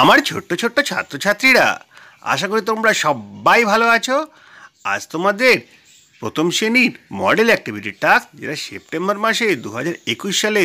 আমার ছোট্ট ছোট্ট ছাত্রছাত্রীরা আশা করি তোমরা সবাই ভালো আছো আজ তোমাদের প্রথম শ্রেণীর মডেল অ্যাক্টিভিটি টাস্ক যেটা সেপ্টেম্বর মাসে দু সালে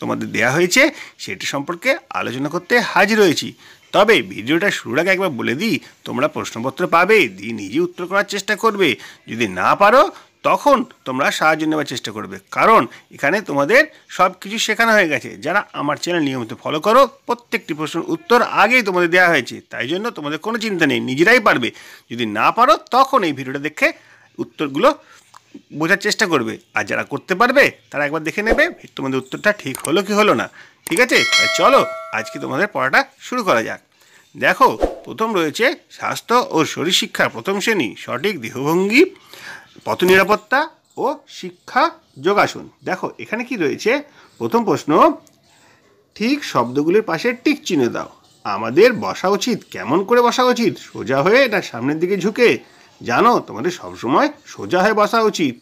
তোমাদের দেয়া হয়েছে সেটি সম্পর্কে আলোচনা করতে হাজির হয়েছি তবে ভিডিওটা শুরুর আগে একবার বলে দিই তোমরা প্রশ্নপত্র পাবে দিয়ে নিজে উত্তর করার চেষ্টা করবে যদি না পারো তখন তোমরা সাহায্য নেওয়ার চেষ্টা করবে কারণ এখানে তোমাদের সব কিছু শেখানো হয়ে গেছে যারা আমার চ্যানেল নিয়মিত ফলো করো প্রত্যেকটি প্রশ্নের উত্তর আগেই তোমাদের দেওয়া হয়েছে তাই জন্য তোমাদের কোনো চিন্তা নেই নিজেরাই পারবে যদি না পারো তখন এই ভিডিওটা দেখে উত্তরগুলো বোঝার চেষ্টা করবে আর যারা করতে পারবে তারা একবার দেখে নেবে তোমাদের উত্তরটা ঠিক হলো কি হলো না ঠিক আছে চলো আজকে তোমাদের পড়াটা শুরু করা যাক দেখো প্রথম রয়েছে স্বাস্থ্য ও শরীর শিক্ষা প্রথম শ্রেণী সঠিক দেহভঙ্গি পথ নিরাপত্তা ও শিক্ষা যোগাসন দেখো এখানে কি রয়েছে প্রথম প্রশ্ন ঠিক শব্দগুলির পাশে টিক চিহ্ন দাও আমাদের বসা উচিত কেমন করে বসা উচিত সোজা হয়ে এটা সামনের দিকে ঝুঁকে জানো তোমাদের সবসময় সোজা হয়ে বসা উচিত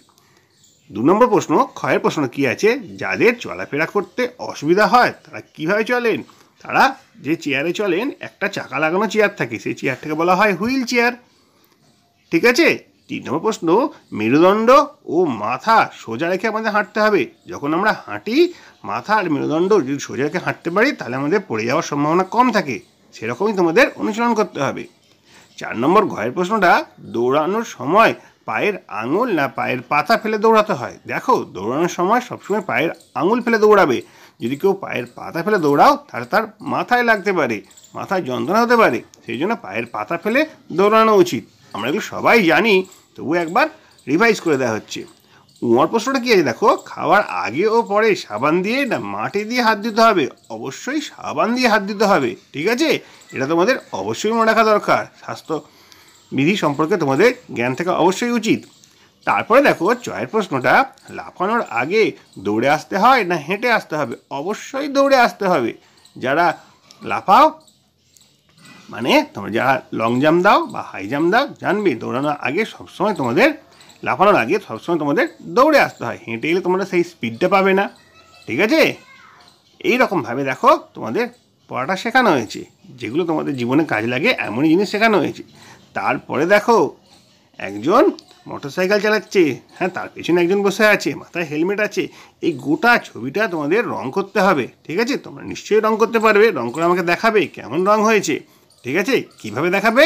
দু নম্বর প্রশ্ন ক্ষয়ের প্রশ্ন কি আছে যাদের চলাফেরা করতে অসুবিধা হয় তারা কিভাবে চলেন তারা যে চেয়ারে চলেন একটা চাকা লাগানো চেয়ার থাকে সেই চেয়ারটাকে বলা হয় হুইল চেয়ার ঠিক আছে তিন নম্বর প্রশ্ন মেরুদণ্ড ও মাথা সোজা রেখে আমাদের হাঁটতে হবে যখন আমরা হাঁটি মাথা আর মেরুদণ্ড যদি সোজা রেখে হাঁটতে পারি তাহলে আমাদের পড়ে যাওয়ার সম্ভাবনা কম থাকে সেরকমই তোমাদের অনুশীলন করতে হবে চার নম্বর ঘরের প্রশ্নটা দৌড়ানোর সময় পায়ের আঙুল না পায়ের পাতা ফেলে দৌড়াতে হয় দেখো দৌড়ানোর সময় সবসময় পায়ের আঙুল ফেলে দৌড়াবে যদি কেউ পায়ের পাতা ফেলে দৌড়াও তাহলে তার মাথায় লাগতে পারে মাথায় যন্ত্রণা হতে পারে সেই জন্য পায়ের পাতা ফেলে দৌড়ানো উচিত আমরা এগুলো সবাই জানি তবু একবার রিভাইজ করে দেওয়া হচ্ছে উমার প্রশ্নটা কী আছে দেখো খাওয়ার আগে ও পরে সাবান দিয়ে না মাটি দিয়ে হাত দিতে হবে অবশ্যই সাবান দিয়ে হাত দিতে হবে ঠিক আছে এটা তোমাদের অবশ্যই মনে রাখা দরকার স্বাস্থ্য বিধি সম্পর্কে তোমাদের জ্ঞান থাকা অবশ্যই উচিত তারপরে দেখো চয়ের প্রশ্নটা লাফানোর আগে দৌড়ে আসতে হয় না হেঁটে আসতে হবে অবশ্যই দৌড়ে আসতে হবে যারা লাফাও মানে তোমরা যা লং জাম্প দাও বা হাই জাম্প দাও জানবে দৌড়ানোর আগে সবসময় তোমাদের লাফানোর আগে সবসময় তোমাদের দৌড়ে আসতে হয় হেঁটে গেলে তোমরা সেই স্পিডটা পাবে না ঠিক আছে এই রকমভাবে দেখো তোমাদের পড়াটা শেখানো হয়েছে যেগুলো তোমাদের জীবনে কাজে লাগে এমনই জিনিস শেখানো হয়েছে তারপরে দেখো একজন মোটর সাইকেল চালাচ্ছে হ্যাঁ তার পেছনে একজন বসে আছে মাথায় হেলমেট আছে এই গোটা ছবিটা তোমাদের রং করতে হবে ঠিক আছে তোমরা নিশ্চয়ই রং করতে পারবে রং করে আমাকে দেখাবে কেমন রং হয়েছে ঠিক আছে কিভাবে দেখাবে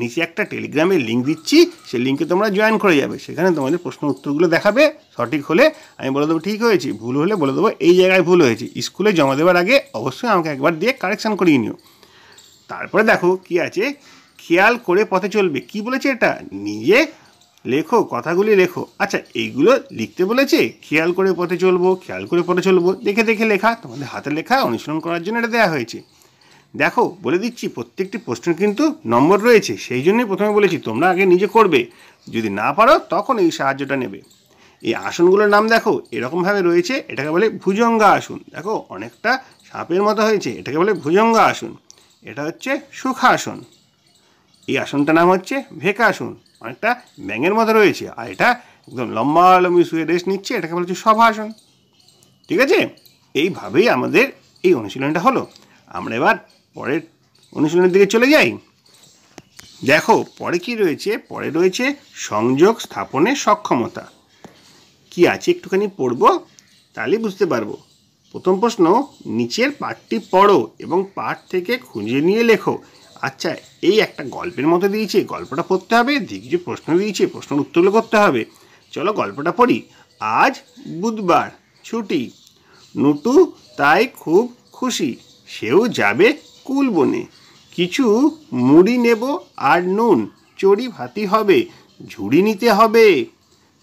নিচে একটা টেলিগ্রামের লিঙ্ক দিচ্ছি সেই লিঙ্কে তোমরা জয়েন করে যাবে সেখানে তোমাদের প্রশ্ন উত্তরগুলো দেখাবে সঠিক হলে আমি বলে দেবো ঠিক হয়েছে ভুল হলে বলে দেবো এই জায়গায় ভুল হয়েছে স্কুলে জমা দেওয়ার আগে অবশ্যই আমাকে একবার দিয়ে কারেকশান করিয়ে নিও তারপরে দেখো কি আছে খেয়াল করে পথে চলবে কি বলেছে এটা নিজে লেখো কথাগুলি লেখো আচ্ছা এইগুলো লিখতে বলেছে খেয়াল করে পথে চলবো খেয়াল করে পথে চলবো দেখে দেখে লেখা তোমাদের হাতে লেখা অনুশীলন করার জন্য এটা দেওয়া হয়েছে দেখো বলে দিচ্ছি প্রত্যেকটি প্রশ্নের কিন্তু নম্বর রয়েছে সেই জন্যই প্রথমে বলেছি তোমরা আগে নিজে করবে যদি না পারো তখন এই সাহায্যটা নেবে এই আসনগুলোর নাম দেখো এরকমভাবে রয়েছে এটাকে বলে ভুজঙ্গা আসন দেখো অনেকটা সাপের মতো হয়েছে এটাকে বলে ভুজঙ্গা আসন এটা হচ্ছে সুখাসন এই আসনটার নাম হচ্ছে ভেকাসন অনেকটা ব্যাঙের মতো রয়েছে আর এটা একদম লম্বা লম্বি শুয়ে রেস্ট নিচ্ছে এটাকে বলা হচ্ছে সভাসন ঠিক আছে এইভাবেই আমাদের এই অনুশীলনটা হলো আমরা এবার পরের অনুশীলনের দিকে চলে যাই দেখো পরে কি রয়েছে পরে রয়েছে সংযোগ স্থাপনের সক্ষমতা কি আছে একটুখানি পড়ব তাহলে বুঝতে পারবো প্রথম প্রশ্ন নিচের পাঠটি পড়ো এবং পাঠ থেকে খুঁজে নিয়ে লেখো আচ্ছা এই একটা গল্পের মতো দিয়েছে গল্পটা পড়তে হবে কিছু প্রশ্ন দিয়েছে প্রশ্নের উত্তরগুলো করতে হবে চলো গল্পটা পড়ি আজ বুধবার ছুটি নুটু তাই খুব খুশি সেও যাবে কুল বনে কিছু মুড়ি নেব আর নুন চড়ি ভাতি হবে ঝুড়ি নিতে হবে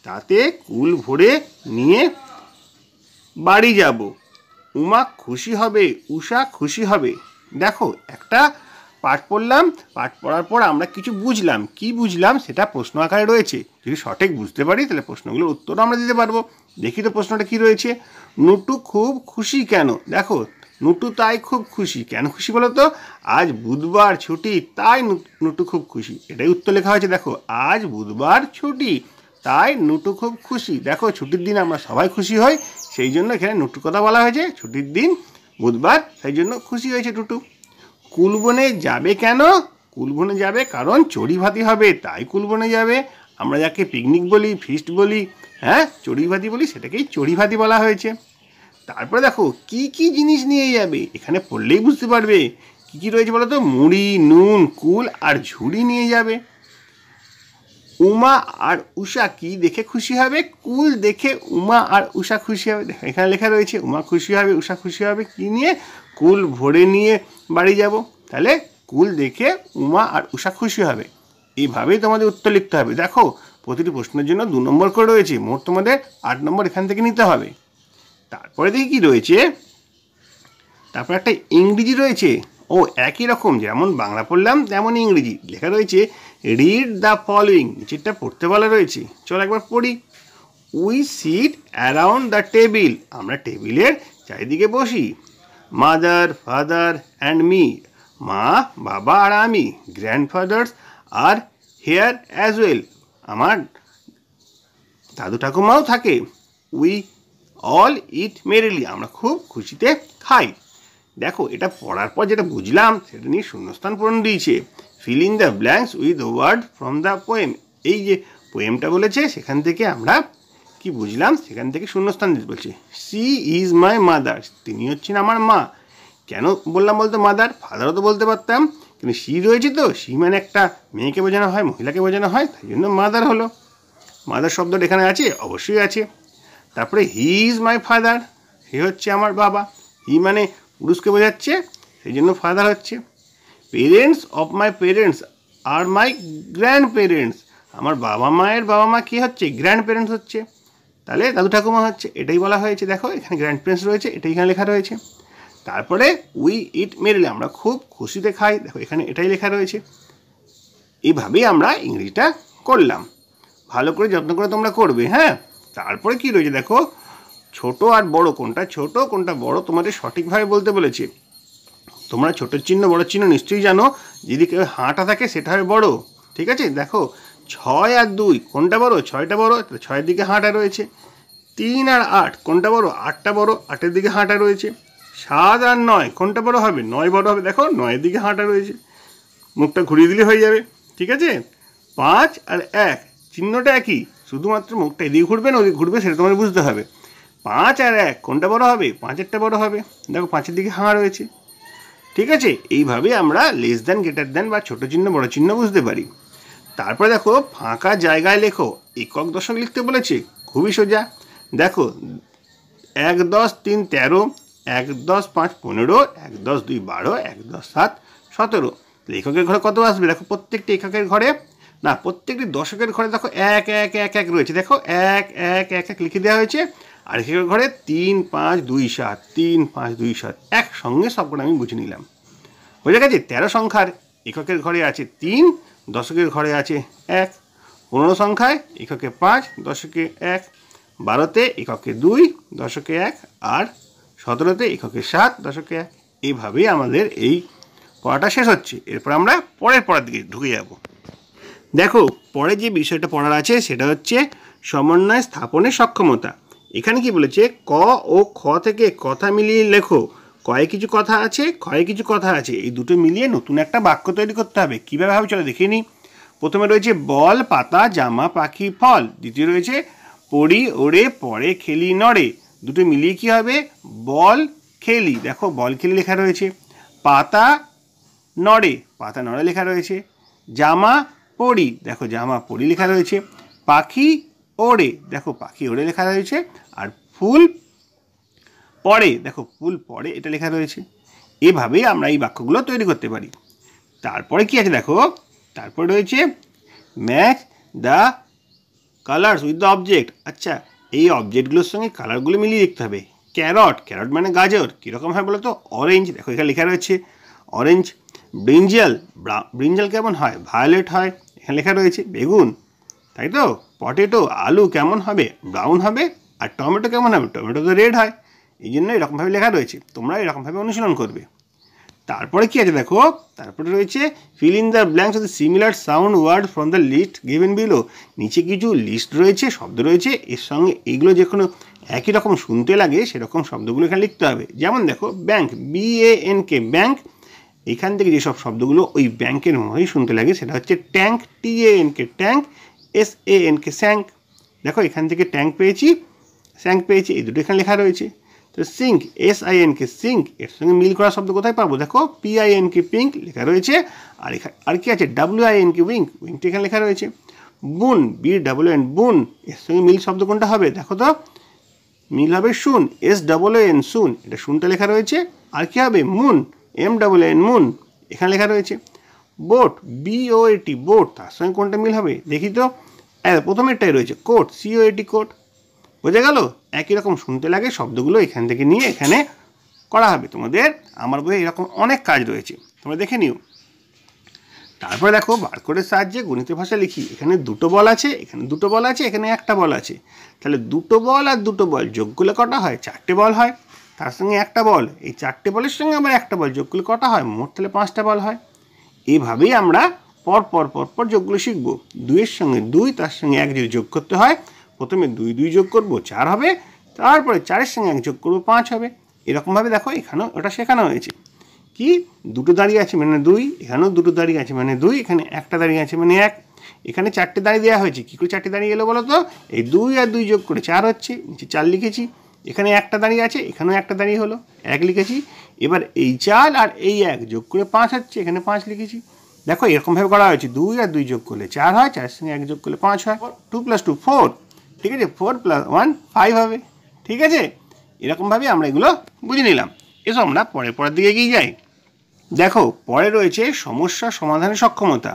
তাতে কুল ভরে নিয়ে বাড়ি যাব উমা খুশি হবে উষা খুশি হবে দেখো একটা পাঠ পড়লাম পাঠ পড়ার পর আমরা কিছু বুঝলাম কি বুঝলাম সেটা প্রশ্ন আকারে রয়েছে যদি সঠিক বুঝতে পারি তাহলে প্রশ্নগুলোর উত্তর আমরা দিতে পারবো দেখি তো প্রশ্নটা কি রয়েছে নুটু খুব খুশি কেন দেখো নুটু তাই খুব খুশি কেন খুশি বলো তো আজ বুধবার ছুটি তাই নুটু খুব খুশি এটাই উত্তর লেখা হয়েছে দেখো আজ বুধবার ছুটি তাই নুটু খুব খুশি দেখো ছুটির দিন আমরা সবাই খুশি হই সেই জন্য এখানে নুটুর কথা বলা হয়েছে ছুটির দিন বুধবার সেই জন্য খুশি হয়েছে টুটু কুলবনে যাবে কেন কুলবনে যাবে কারণ চড়ি ভাতি হবে তাই কুলবনে যাবে আমরা যাকে পিকনিক বলি ফিস্ট বলি হ্যাঁ চড়ি ভাতি বলি সেটাকেই চড়ি ভাতি বলা হয়েছে তারপরে দেখো কি কি জিনিস নিয়ে যাবে এখানে পড়লেই বুঝতে পারবে কি কি রয়েছে বলো তো মুড়ি নুন কুল আর ঝুড়ি নিয়ে যাবে উমা আর উষা কি দেখে খুশি হবে কুল দেখে উমা আর উষা খুশি হবে এখানে লেখা রয়েছে উমা খুশি হবে উষা খুশি হবে কি নিয়ে কুল ভরে নিয়ে বাড়ি যাব তাহলে কুল দেখে উমা আর উষা খুশি হবে এইভাবেই তোমাদের উত্তর লিখতে হবে দেখো প্রতিটি প্রশ্নের জন্য দু নম্বর করে রয়েছে মোট তোমাদের আট নম্বর এখান থেকে নিতে হবে তারপরে দেখি কি রয়েছে তারপর একটা ইংরেজি রয়েছে ও একই রকম যেমন বাংলা পড়লাম তেমন ইংরেজি লেখা রয়েছে রিড দ্য ফলোয়িং যেটা পড়তে বলা রয়েছে চল একবার পড়ি we sit around the table আমরা টেবিলের চারিদিকে বসি মাদার ফাদার অ্যান্ড মি মা বাবা আর আমি grandfathers are here as well আমার দাদু ঠাকুমাও থাকে উই অল ইট মেরেলি আমরা খুব খুশিতে খাই দেখো এটা পড়ার পর যেটা বুঝলাম সেটা নিয়ে শূন্যস্থান পূরণ দিয়েছে fill in the blanks with word from the poem এই যে পোয়েমটা বলেছে সেখান থেকে আমরা কি বুঝলাম সেখান থেকে শূন্যস্থান দিতে বলছে সি ইজ মাই মাদার তিনি হচ্ছেন আমার মা কেন বললাম বলতো মাদার ফাদারও তো বলতে পারতাম কিন্তু সি রয়েছে তো সি মানে একটা মেয়েকে বোঝানো হয় মহিলাকে বোঝানো হয় তাই জন্য মাদার হলো মাদার শব্দটা এখানে আছে অবশ্যই আছে তারপরে হি ইজ মাই ফাদার হি হচ্ছে আমার বাবা হি মানে পুরুষকে বোঝাচ্ছে সেই জন্য ফাদার হচ্ছে পেরেন্টস অফ মাই পেরেন্টস আর মাই গ্র্যান্ড পেরেন্টস আমার বাবা মায়ের বাবা মা কী হচ্ছে গ্র্যান্ড পেরেন্টস হচ্ছে তাহলে দাদু ঠাকুমা হচ্ছে এটাই বলা হয়েছে দেখো এখানে গ্র্যান্ড পেরেন্টস রয়েছে এটাই এখানে লেখা রয়েছে তারপরে উই ইট মেরেলে আমরা খুব খুশিতে খাই দেখো এখানে এটাই লেখা রয়েছে এইভাবেই আমরা ইংরেজিটা করলাম ভালো করে যত্ন করে তোমরা করবে হ্যাঁ তারপরে কি রয়েছে দেখো ছোট আর বড় কোনটা ছোট কোনটা বড় তোমাদের সঠিকভাবে বলতে বলেছি তোমরা ছোট চিহ্ন বড় চিহ্ন নিশ্চয়ই জানো যদি কেউ হাঁটা থাকে সেটা হবে বড় ঠিক আছে দেখো ছয় আর দুই কোনটা বড় ছয়টা বড় ছয়ের দিকে হাঁটা রয়েছে তিন আর আট কোনটা বড় আটটা বড় আটের দিকে হাঁটা রয়েছে সাত আর নয় কোনটা বড় হবে নয় বড় হবে দেখো নয়ের দিকে হাঁটা রয়েছে মুখটা ঘুরিয়ে দিলে হয়ে যাবে ঠিক আছে পাঁচ আর এক চিহ্নটা একই শুধুমাত্র মুখটা এদিকে ঘুরবে না ওদিকে ঘুরবে সেটা তোমার বুঝতে হবে পাঁচ আর এক কোনটা বড় হবে পাঁচেরটা বড় হবে দেখো পাঁচের দিকে হাঁ রয়েছে ঠিক আছে এইভাবে আমরা লেস দ্যান গ্রেটার দ্যান বা ছোটো চিহ্ন বড় চিহ্ন বুঝতে পারি তারপরে দেখো ফাঁকা জায়গায় লেখো একক দশক লিখতে বলেছে খুবই সোজা দেখো এক দশ তিন তেরো এক দশ পাঁচ পনেরো এক দশ দুই বারো এক দশ সাত সতেরো লেখকের ঘরে কত আসবে দেখো প্রত্যেকটি এককের ঘরে না প্রত্যেকটি দশকের ঘরে দেখো এক এক এক এক রয়েছে দেখো এক এক এক এক লিখে দেওয়া হয়েছে আর একের ঘরে তিন পাঁচ দুই সাত তিন পাঁচ দুই সাত একসঙ্গে সবগুলো আমি বুঝে নিলাম বোঝা গেছে তেরো সংখ্যার এককের ঘরে আছে তিন দশকের ঘরে আছে এক পনেরো সংখ্যায় এককে পাঁচ দশকে এক বারোতে এককে দুই দশকে এক আর সতেরোতে এককে সাত দশকে এক এইভাবেই আমাদের এই পড়াটা শেষ হচ্ছে এরপর আমরা পরের পড়ার দিকে ঢুকে যাবো দেখো পরে যে বিষয়টা পড়ার আছে সেটা হচ্ছে সমন্বয় স্থাপনের সক্ষমতা এখানে কি বলেছে ক ও খ থেকে কথা মিলিয়ে লেখো কয়ে কিছু কথা আছে ক্ষয়ে কিছু কথা আছে এই দুটো মিলিয়ে নতুন একটা বাক্য তৈরি করতে হবে কীভাবে হবে চলো দেখে নিই প্রথমে রয়েছে বল পাতা জামা পাখি ফল দ্বিতীয় রয়েছে পড়ি ওড়ে পরে খেলি নড়ে দুটো মিলিয়ে কি হবে বল খেলি দেখো বল খেলি লেখা রয়েছে পাতা নড়ে পাতা নড়ে লেখা রয়েছে জামা পড়ি দেখো জামা পড়ি লেখা রয়েছে পাখি ওড়ে দেখো পাখি ওড়ে লেখা রয়েছে আর ফুল পড়ে দেখো ফুল পড়ে এটা লেখা রয়েছে এভাবেই আমরা এই বাক্যগুলো তৈরি করতে পারি তারপরে কি আছে দেখো তারপরে রয়েছে match the colours with the object আচ্ছা এই অবজেক্টগুলোর সঙ্গে কালারগুলো মিলিয়ে দেখতে হবে ক্যারট ক্যারট মানে গাজর কীরকম হয় বলো তো অরেঞ্জ দেখো এখানে লেখা রয়েছে অরেঞ্জ ব্রিঞ্জাল ব্রিঞ্জাল কেমন হয় ভায়োলেট হয় লেখা রয়েছে বেগুন তাই তো পটেটো আলু কেমন হবে ব্রাউন হবে আর টমেটো কেমন হবে টমেটো তো রেড হয় এই জন্য এরকমভাবে লেখা রয়েছে তোমরা এরকমভাবে অনুশীলন করবে তারপরে কী আছে দেখো তারপরে রয়েছে fill in the blanks of the similar sound word from the list given below নিচে কিছু লিস্ট রয়েছে শব্দ রয়েছে এর সঙ্গে এগুলো যে কোনো একই রকম শুনতে লাগে সেরকম শব্দগুলো এখানে লিখতে হবে যেমন দেখো ব্যাঙ্ক বিএএন কে ব্যাংক এখান থেকে যেসব শব্দগুলো ওই ব্যাংকের মতোই শুনতে লাগে সেটা হচ্ছে tank T A N K tank S A N K sank দেখো এখান থেকে ট্যাঙ্ক পেয়েছি স্যাঙ্ক পেয়েছি এই দুটো এখানে লেখা রয়েছে তো sink S I N K sink এর সঙ্গে মিল করা শব্দ কোথায় পাবো দেখো P I N K pink লেখা রয়েছে আর এখানে আর কি আছে W I N K wink উইংটি এখানে লেখা রয়েছে বুন বি ডাব্লিউ এন বুন এর সঙ্গে মিল শব্দ কোনটা হবে দেখো তো মিল হবে শুন এস ডাবল এন শুন এটা শুনটা লেখা রয়েছে আর কি হবে moon M double N moon এখানে লেখা রয়েছে বোট বিও এটি বোট তার সঙ্গে কোনটা মিল হবে দেখি তো প্রথমেরটাই রয়েছে কোট সিও এটি কোট বোঝা গেল একই রকম শুনতে লাগে শব্দগুলো এখান থেকে নিয়ে এখানে করা হবে তোমাদের আমার বইয়ে এরকম অনেক কাজ রয়েছে তোমরা দেখে নিও তারপরে দেখো বার বারকোডের সাহায্যে গণিতের ভাষা লিখি এখানে দুটো বল আছে এখানে দুটো বল আছে এখানে একটা বল আছে তাহলে দুটো বল আর দুটো বল যোগ করলে কটা হয় চারটে বল হয় তার সঙ্গে একটা বল এই চারটে বলের সঙ্গে আবার একটা বল যোগ করলে কটা হয় মোট তাহলে পাঁচটা বল হয় এভাবেই আমরা পর পর পর পর যোগগুলো শিখব দুইয়ের সঙ্গে দুই তার সঙ্গে এক যদি যোগ করতে হয় প্রথমে দুই দুই যোগ করবো চার হবে তারপরে চারের সঙ্গে এক যোগ করবো পাঁচ হবে এরকমভাবে দেখো এখানেও ওটা শেখানো হয়েছে কি দুটো দাঁড়িয়ে আছে মানে দুই এখানেও দুটো দাঁড়িয়ে আছে মানে দুই এখানে একটা দাঁড়িয়ে আছে মানে এক এখানে চারটে দাঁড়িয়ে দেওয়া হয়েছে কী করে চারটে দাঁড়িয়ে এলো বলো তো এই দুই আর দুই যোগ করে চার হচ্ছে নিচে চার লিখেছি এখানে একটা দাঁড়িয়ে আছে এখানেও একটা দাঁড়িয়ে হলো এক লিখেছি এবার এই চাল আর এই এক যোগ করে পাঁচ হচ্ছে এখানে পাঁচ লিখেছি দেখো এরকমভাবে করা হয়েছে দুই আর দুই যোগ করলে চার হয় চার সঙ্গে এক যোগ করলে পাঁচ হয় টু প্লাস টু ফোর ঠিক আছে ফোর প্লাস ওয়ান ফাইভ হবে ঠিক আছে এরকমভাবে আমরা এগুলো বুঝে নিলাম এসব আমরা পরে পরের দিকে এগিয়ে যাই দেখো পরে রয়েছে সমস্যা সমাধানের সক্ষমতা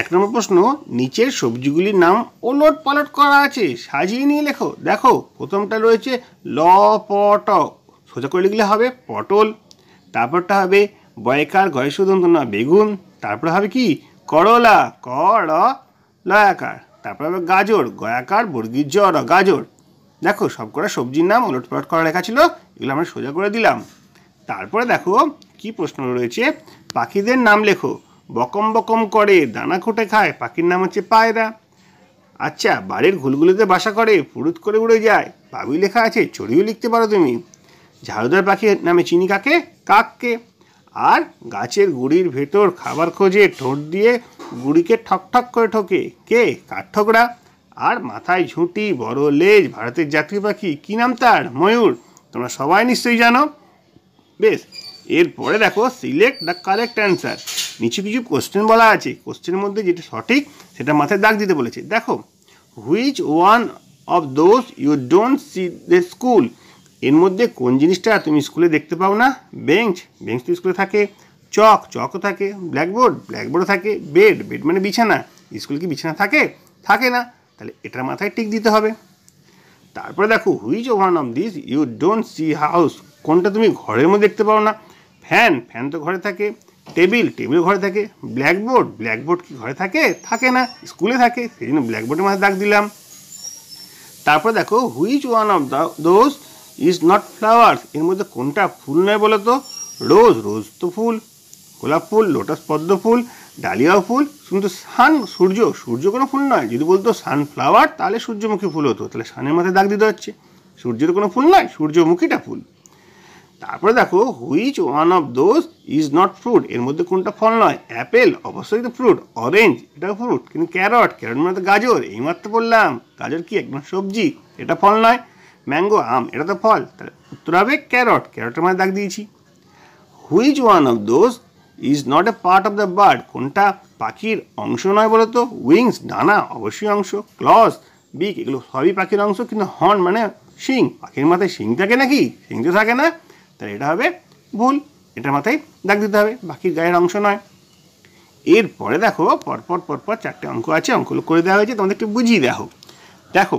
এক নম্বর প্রশ্ন নিচের সবজিগুলির নাম ওলট পালট করা আছে সাজিয়ে নিয়ে লেখো দেখো প্রথমটা রয়েছে ল পট সোজা করে লিখলে হবে পটল তারপরটা হবে বয়কার গয়সুদন্ত না বেগুন তারপরে হবে কি করলা কর লয়াকার তারপরে হবে গাজর গয়াকার বর্গীর জ্বর গাজর দেখো সবকটা সবজির নাম ওলট পালট করা লেখা ছিল এগুলো আমরা সোজা করে দিলাম তারপরে দেখো কি প্রশ্ন রয়েছে পাখিদের নাম লেখো বকম বকম করে দানা খুঁটে খায় পাখির নাম হচ্ছে পায়রা আচ্ছা বাড়ির ঘুলগুলিতে বাসা করে ফুরুত করে উড়ে যায় পাবি লেখা আছে চড়িও লিখতে পারো তুমি ঝাড়ুদার পাখির নামে চিনি কাকে কাককে আর গাছের গুড়ির ভেতর খাবার খোঁজে ঠোঁট দিয়ে গুড়িকে ঠকঠক করে ঠকে কে কাঠঠোকরা আর মাথায় ঝুঁটি বড় লেজ ভারতের জাতীয় পাখি কী নাম তার ময়ূর তোমরা সবাই নিশ্চয়ই জানো বেশ এরপরে দেখো সিলেক্ট দ্য কারেক্ট অ্যান্সার নিচু কিছু কোশ্চেন বলা আছে কোশ্চেনের মধ্যে যেটা সঠিক সেটা মাথায় দাগ দিতে বলেছে দেখো which one of those you don't see the school এর মধ্যে কোন জিনিসটা তুমি স্কুলে দেখতে পাও না বেঞ্চ বেঞ্চ তো স্কুলে থাকে চক চকও থাকে ব্ল্যাকবোর্ড ব্ল্যাকবোর্ডও থাকে বেড বেড মানে বিছানা স্কুলে কি বিছানা থাকে থাকে না তাহলে এটার মাথায় টিক দিতে হবে তারপরে দেখো which one of this you don't see house কোনটা তুমি ঘরের মধ্যে দেখতে পাও না ফ্যান ফ্যান তো ঘরে থাকে টেবিল টেবিল ঘরে থাকে ব্ল্যাকবোর্ড ব্ল্যাকবোর্ড কি ঘরে থাকে থাকে না স্কুলে থাকে সেই জন্য ব্ল্যাকবোর্ডের মাঝে দাগ দিলাম তারপর দেখো which one of the those is not flowers এর মধ্যে কোনটা ফুল নয় বলো তো রোজ রোজ তো ফুল গোলাপ ফুল লোটাস পদ্ম ফুল ডালিয়া ফুল কিন্তু সান সূর্য সূর্য কোনো ফুল নয় যদি বলতো সানফ্লাওয়ার তাহলে সূর্যমুখী ফুল হতো তাহলে সানের মাথায় দাগ দিতে হচ্ছে সূর্যের কোনো ফুল নয় সূর্যমুখীটা ফুল তারপরে দেখো which one of those is not fruit এর মধ্যে কোনটা ফল নয় অ্যাপেল অবশ্যই তো ফ্রুট অরেঞ্জ এটা ফ্রুট কিন্তু ক্যারট ক্যারট মানে তো গাজর এইমাত্র বললাম গাজর কি একদম সবজি এটা ফল নয় ম্যাঙ্গো আম এটা তো ফল তাহলে উত্তর হবে ক্যারট ক্যারটের মধ্যে দাগ দিয়েছি which one of those is not a part of the bird কোনটা পাখির অংশ নয় বলো তো উইংস ডানা অবশ্যই অংশ ক্লস বিক এগুলো সবই পাখির অংশ কিন্তু হর্ন মানে শিং পাখির মাথায় শিং থাকে নাকি শিং তো থাকে না তাহলে এটা হবে ভুল এটা মাথায় দাগ দিতে হবে বাকি গায়ের অংশ নয় এরপরে দেখো পরপর পরপর চারটে অঙ্ক আছে অঙ্কগুলো করে দেওয়া হয়েছে তোমাদেরকে বুঝিয়ে দেখো দেখো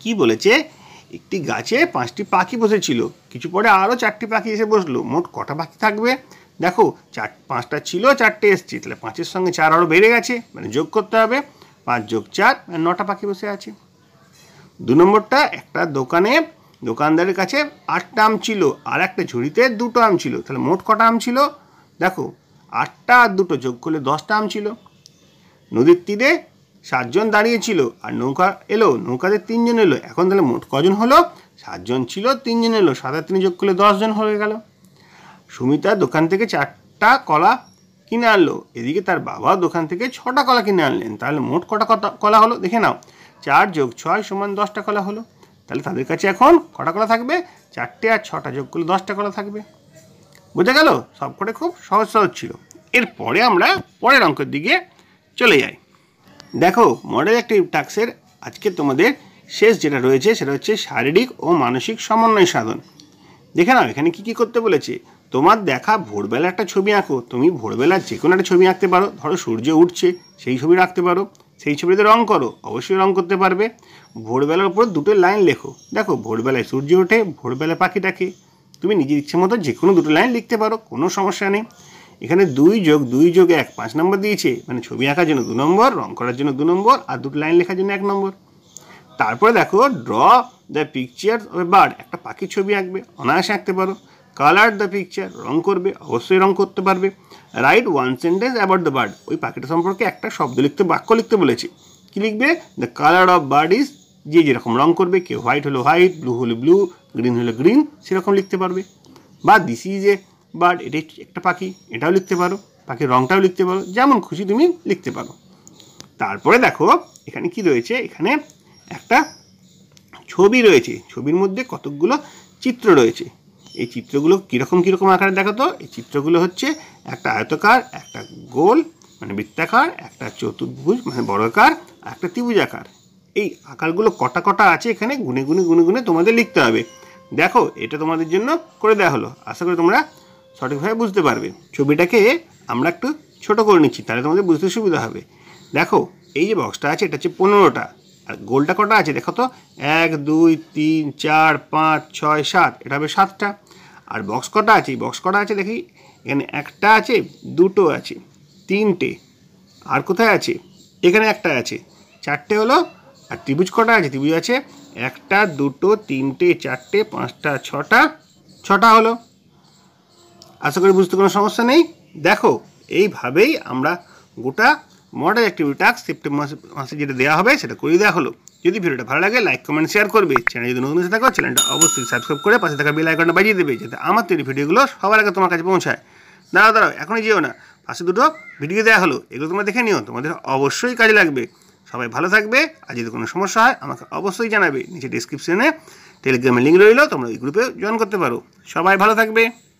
কি বলেছে একটি গাছে পাঁচটি পাখি বসেছিল কিছু পরে আরও চারটি পাখি এসে বসলো মোট কটা পাখি থাকবে দেখো চার পাঁচটা ছিল চারটে এসছে তাহলে পাঁচের সঙ্গে চার আরও বেড়ে গেছে মানে যোগ করতে হবে পাঁচ যোগ চার নটা পাখি বসে আছে দু নম্বরটা একটা দোকানে দোকানদারের কাছে আটটা আম ছিল আর একটা ঝুড়িতে দুটো আম ছিল তাহলে মোট কটা আম ছিল দেখো আটটা আর দুটো যোগ করলে দশটা আম ছিল নদীর তীরে সাতজন দাঁড়িয়েছিল আর নৌকা এলো নৌকাতে তিনজন এলো এখন তাহলে মোট কজন হলো সাতজন ছিল তিনজন এলো সাদা তিনি যোগ করলে দশজন হয়ে গেল সুমিতা দোকান থেকে চারটা কলা কিনে আনলো এদিকে তার বাবা দোকান থেকে ছটা কলা কিনে আনলেন তাহলে মোট কটা কলা হলো দেখে নাও চার যোগ ছয় সমান দশটা কলা হলো তাহলে তাদের কাছে এখন কটা কলা থাকবে চারটে আর ছটা যোগ করলে দশটা কলা থাকবে বোঝা গেল সবকটা খুব সহজ সহজ ছিল এরপরে আমরা পরের অঙ্কের দিকে চলে যাই দেখো মডেল একটি টাক্সের আজকে তোমাদের শেষ যেটা রয়েছে সেটা হচ্ছে শারীরিক ও মানসিক সমন্বয় সাধন দেখে নাও এখানে কি কি করতে বলেছে তোমার দেখা ভোরবেলা একটা ছবি আঁকো তুমি ভোরবেলা যে কোনো একটা ছবি আঁকতে পারো ধরো সূর্য উঠছে সেই ছবি রাখতে পারো সেই ছবিতে রং করো অবশ্যই রং করতে পারবে ভোরবেলার উপর দুটো লাইন লেখো দেখো ভোরবেলায় সূর্য ওঠে ভোরবেলায় পাখি ডাকে তুমি নিজের ইচ্ছে মতো যে কোনো দুটো লাইন লিখতে পারো কোনো সমস্যা নেই এখানে দুই যোগ দুই যোগ এক পাঁচ নম্বর দিয়েছে মানে ছবি আঁকার জন্য দু নম্বর রং করার জন্য দু নম্বর আর দুটো লাইন লেখার জন্য এক নম্বর তারপরে দেখো ড্র দ্য পিকচার বার্ড একটা পাখির ছবি আঁকবে অনায়াসে আঁকতে পারো কালার দ্য পিকচার রং করবে অবশ্যই রং করতে পারবে write one sentence about the bird ওই পাখিটা সম্পর্কে একটা শব্দ লিখতে বাক্য লিখতে বলেছি কি লিখবে the colour of bird is যে যেরকম রং করবে কেউ হোয়াইট হলো হোয়াইট ব্লু হলো ব্লু গ্রিন হলো গ্রিন সেরকম লিখতে পারবে বা দিস ইজ এ বার্ড এটা একটা পাখি এটাও লিখতে পারো পাখির রঙটাও লিখতে পারো যেমন খুশি তুমি লিখতে পারো তারপরে দেখো এখানে কি রয়েছে এখানে একটা ছবি রয়েছে ছবির মধ্যে কতকগুলো চিত্র রয়েছে এই চিত্রগুলো কীরকম কীরকম আকারে দেখাতো এই চিত্রগুলো হচ্ছে একটা আয়তকার একটা গোল মানে বৃত্তাকার একটা চতুর্ভুজ মানে বর্গাকার আর একটা ত্রিভুজাকার এই আকারগুলো কটা কটা আছে এখানে গুনে গুনে গুনে গুনে তোমাদের লিখতে হবে দেখো এটা তোমাদের জন্য করে দেওয়া হলো আশা করি তোমরা সঠিকভাবে বুঝতে পারবে ছবিটাকে আমরা একটু ছোট করে নিচ্ছি তাহলে তোমাদের বুঝতে সুবিধা হবে দেখো এই যে বক্সটা আছে এটা হচ্ছে পনেরোটা আর গোলটা কটা আছে দেখো তো এক দুই তিন চার পাঁচ ছয় সাত এটা হবে সাতটা আর বক্স কটা আছে এই বক্স কটা আছে দেখি এখানে একটা আছে দুটো আছে তিনটে আর কোথায় আছে এখানে একটা আছে চারটে হলো আর ত্রিভুজ কটা আছে ত্রিভুজ আছে একটা দুটো তিনটে চারটে পাঁচটা ছটা ছটা হলো আশা করি বুঝতে কোনো সমস্যা নেই দেখো এইভাবেই আমরা গোটা মডেল অ্যাক্টিভিটি টাস্ক সেপ্টেম্বর মাসে মাসে যেটা দেওয়া হবে সেটা করিয়ে দেওয়া হলো যদি ভিডিওটা ভালো লাগে লাইক কমেন্ট শেয়ার করবে চ্যানেল যদি নতুন এসে থাকো চ্যানেলটা অবশ্যই সাবস্ক্রাইব করে পাশে থাকা বেল আইকনটা বাজিয়ে দেবে যাতে আমার তৈরি ভিডিওগুলো সবার আগে তোমার কাছে পৌঁছায় দাঁড়াও দাঁড়াও এখনই যেও না পাশে দুটো ভিডিও দেওয়া হলো এগুলো তোমরা দেখে নিও তোমাদের অবশ্যই কাজে লাগবে সবাই ভালো থাকবে আর যদি কোনো সমস্যা হয় আমাকে অবশ্যই জানাবে নিচে ডিসক্রিপশনে টেলিগ্রামের লিঙ্ক রইলো তোমরা ওই গ্রুপে জয়েন করতে পারো সবাই ভালো থাকবে